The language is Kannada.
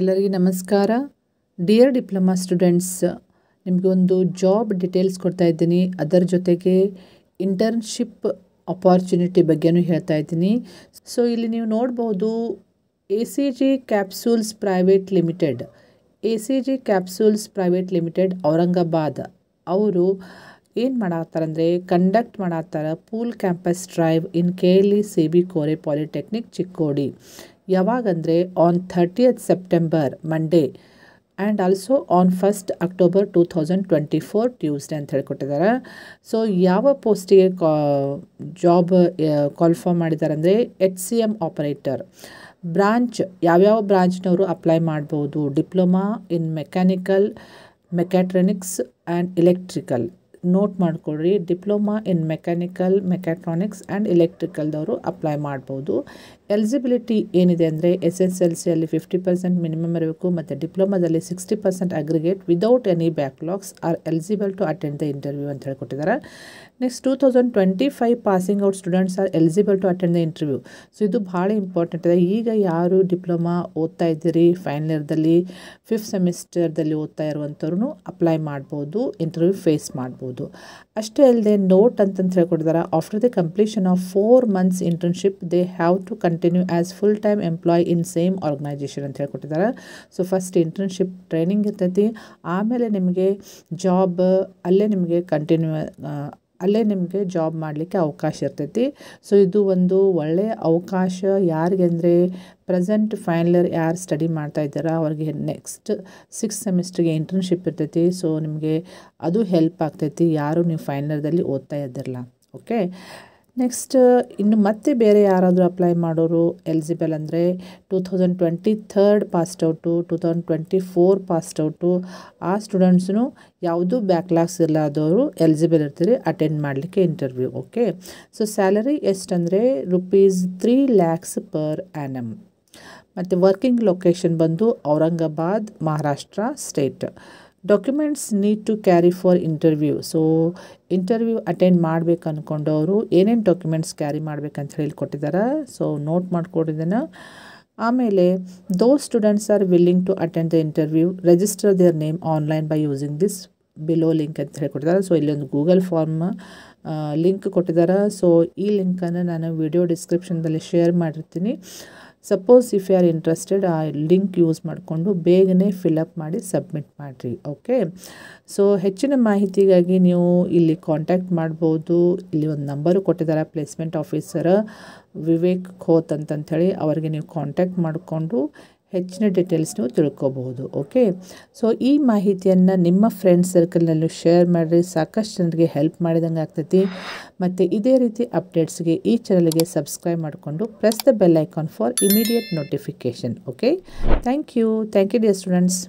ಎಲ್ಲರಿಗೂ ನಮಸ್ಕಾರ ಡಿಯರ್ ಡಿಪ್ಲೊಮಾ ಸ್ಟೂಡೆಂಟ್ಸ್ ನಿಮಗೊಂದು ಜಾಬ್ ಡಿಟೇಲ್ಸ್ ಕೊಡ್ತಾ ಇದ್ದೀನಿ ಅದರ ಜೊತೆಗೆ ಇಂಟರ್ನ್ಶಿಪ್ ಅಪಾರ್ಚುನಿಟಿ ಬಗ್ಗೆನೂ ಹೇಳ್ತಾ ಇದ್ದೀನಿ ಸೊ ಇಲ್ಲಿ ನೀವು ನೋಡ್ಬೋದು A C G capsules private limited A C G capsules private limited Aurangabad ಅವರು ಏನು ಮಾಡತ್ತಾರಂದರೆ ಕಂಡಕ್ಟ್ ಮಾಡತ್ತಾರ pool campus drive in K E C B Kore polytechnic Chikkodi ಯಾವಾಗಂದರೆ on thirtieth September Monday and also on first October two thousand twenty four Tuesday ಅಂತ ಹೇಳ್ಕೊಟ್ಟಿದ್ದಾರೆ ಸೊ ಯಾವ ಪೋಸ್ಟಿಗೆ ಕಾ ಜಾಬ್ ಕ್ವಾಲಿಫಾರ್ಮ್ ಮಾಡಿದ್ದಾರೆ ಅಂದರೆ H C M operator branch ಯಾವ್ಯಾವ ಬ್ರಾಂಚ್ನವರು ಅಪ್ಲೈ ಮಾಡ್ಬೋದು diploma in mechanical mechatronics and electrical note ಮಾಡಿಕೊಡ್ರಿ diploma in mechanical mechatronics and ಎಲೆಕ್ಟ್ರಿಕಲ್ದವರು ಅಪ್ಲೈ ಮಾಡ್ಬೋದು ಎಲಿಜಿಬಿಲಿಟಿ ಏನಿದೆ ಅಂದರೆ ಎಸ್ ಎಸ್ ಎಲ್ ಸಿಯಲ್ಲಿ ಫಿಫ್ಟಿ ಪರ್ಸೆಂಟ್ ಮಿನಿಮಮ್ ಇರಬೇಕು ಮತ್ತು ಡಿಪ್ಲೊಮಾದಲ್ಲಿ sixty percent aggregate without any backlogs are eligible to attend the interview ಅಂತ ಹೇಳ್ಕೊಟ್ಟಿದ್ದಾರೆ next two thousand twenty five passing out students are eligible to attend the interview so ಇದು ಭಾಳ ಇಂಪಾರ್ಟೆಂಟ್ ಇದೆ ಈಗ ಯಾರು ಡಿಪ್ಲೊಮಾ ಓದ್ತಾ ಇದ್ದೀರಿ ಫೈನಲ್ ಇಯರ್ದಲ್ಲಿ ಫಿಫ್ತ್ ಸೆಮಿಸ್ಟರ್ದಲ್ಲಿ ಓದ್ತಾ ಇರುವಂಥವ್ರು ಅಪ್ಲೈ ಮಾಡ್ಬೋದು ಇಂಟರ್ವ್ಯೂ ಫೇಸ್ ಮಾಡ್ಬೋದು ಅಷ್ಟೇ ಅಲ್ಲದೆ ನೋಟ್ ಅಂತಂತ ಹೇಳ್ಕೊಡ್ತಾರೆ after the completion of four months internship they have to continue as full time employ in same organization ಅಂತ ಹೇಳ್ಕೊಟ್ಟಿದ್ದಾರೆ ಸೊ ಫಸ್ಟ್ ಇಂಟರ್ನ್ಶಿಪ್ ಟ್ರೈನಿಂಗ್ ಇರ್ತೈತಿ ಆಮೇಲೆ ನಿಮಗೆ ಜಾಬ್ ಅಲ್ಲೇ ನಿಮಗೆ ಕಂಟಿನ್ಯೂ ಅಲ್ಲೇ ನಿಮಗೆ ಜಾಬ್ ಮಾಡಲಿಕ್ಕೆ ಅವಕಾಶ ಇರ್ತೈತಿ ಸೊ ಇದು ಒಂದು ಒಳ್ಳೆಯ ಅವಕಾಶ ಯಾರಿಗೆ ಅಂದರೆ ಪ್ರೆಸೆಂಟ್ ಫೈನಲ್ ಇಯರ್ ಯಾರು ಸ್ಟಡಿ ಮಾಡ್ತಾ ಇದ್ದಾರ ಅವ್ರಿಗೆ ನೆಕ್ಸ್ಟ್ ಸಿಕ್ಸ್ ಸೆಮಿಸ್ಟ್ರಿಗೆ ಇಂಟರ್ನ್ಶಿಪ್ ಇರ್ತೈತಿ ಸೊ ನಿಮಗೆ ಅದು ಹೆಲ್ಪ್ ಆಗ್ತೈತಿ ಯಾರು ನೀವು ಫೈನಲ್ ಇಯರ್ದಲ್ಲಿ ಓದ್ತಾ ಇದ್ದಿರಲ್ಲ ಓಕೆ ನೆಕ್ಸ್ಟ್ ಇನ್ನು ಮತ್ತೆ ಬೇರೆ ಯಾರಾದರೂ ಅಪ್ಲೈ ಮಾಡೋರು ಎಲಿಜಿಬಲ್ ಅಂದರೆ two thousand twenty third passed out two thousand twenty four passed out ಆ ಸ್ಟೂಡೆಂಟ್ಸ್ನು ಯಾವುದೂ ಬ್ಯಾಕ್ಲಾಗ್ಸ್ ಇಲ್ಲದವರು ಎಲಿಜಿಬಲ್ ಇರ್ತೀರಿ ಅಟೆಂಡ್ ಮಾಡಲಿಕ್ಕೆ ಇಂಟರ್ವ್ಯೂ ಓಕೆ ಸೊ ಸ್ಯಾಲರಿ ಎಷ್ಟಂದರೆ rupees three lakhs per annum ಮತ್ತು ವರ್ಕಿಂಗ್ ಲೊಕೇಶನ್ ಬಂದು Aurangabad Maharashtra state documents need to carry for interview so interview attend ಮಾಡ್ಬೇಕು ಅಂದ್ಕೊಂಡವರು ಏನೇನು ಡಾಕ್ಯುಮೆಂಟ್ಸ್ ಕ್ಯಾರಿ ಮಾಡ್ಬೇಕಂತ ಹೇಳಿ ಕೊಟ್ಟಿದ್ದಾರೆ ಸೊ ನೋಟ್ ಮಾಡಿಕೊಡಿದ್ದನ್ನು ಆಮೇಲೆ those students are willing to attend the interview register their name online by using this below link ಅಂತ ಹೇಳಿ ಕೊಟ್ಟಿದ್ದಾರೆ ಸೊ ಇಲ್ಲೊಂದು ಗೂಗಲ್ ಫಾರ್ಮ್ ಲಿಂಕ್ ಕೊಟ್ಟಿದ್ದಾರೆ ಸೊ ಈ ಲಿಂಕನ್ನು ನಾನು ವಿಡಿಯೋ ಡಿಸ್ಕ್ರಿಪ್ಷನ್ದಲ್ಲಿ ಶೇರ್ ಮಾಡಿರ್ತೀನಿ suppose if you are interested ಆ ಲಿಂಕ್ ಯೂಸ್ ಮಾಡಿಕೊಂಡು ಬೇಗನೆ ಫಿಲಪ್ ಮಾಡಿ ಸಬ್ಮಿಟ್ ಮಾಡಿರಿ ಓಕೆ ಸೊ ಹೆಚ್ಚಿನ ಮಾಹಿತಿಗಾಗಿ ನೀವು ಇಲ್ಲಿ ಕಾಂಟ್ಯಾಕ್ಟ್ ಮಾಡ್ಬೋದು ಇಲ್ಲಿ ಒಂದು ನಂಬರು ಕೊಟ್ಟಿದ್ದಾರೆ ಪ್ಲೇಸ್ಮೆಂಟ್ ಆಫೀಸರ್ ವಿವೇಕ್ ಖೋತ್ ಅಂತಂಥೇಳಿ ಅವರಿಗೆ ನೀವು ಕಾಂಟ್ಯಾಕ್ಟ್ ಮಾಡಿಕೊಂಡು ಹೆಚ್ಚಿನ ಡೀಟೇಲ್ಸ್ ನೀವು ತಿಳ್ಕೊಬಹುದು ಓಕೆ ಸೊ ಈ ಮಾಹಿತಿಯನ್ನು ನಿಮ್ಮ ಫ್ರೆಂಡ್ ಸರ್ಕಲ್ನಲ್ಲೂ ಶೇರ್ ಮಾಡಿರಿ ಸಾಕಷ್ಟು ಜನರಿಗೆ ಹೆಲ್ಪ್ ಮಾಡಿದಂಗೆ ಆಗ್ತೈತಿ ಮತ್ತು ಇದೇ ರೀತಿ ಅಪ್ಡೇಟ್ಸ್ಗೆ ಈ ಚಾನಲ್ಗೆ ಸಬ್ಸ್ಕ್ರೈಬ್ ಮಾಡಿಕೊಂಡು press the bell icon for immediate notification okay thank you thank you dear students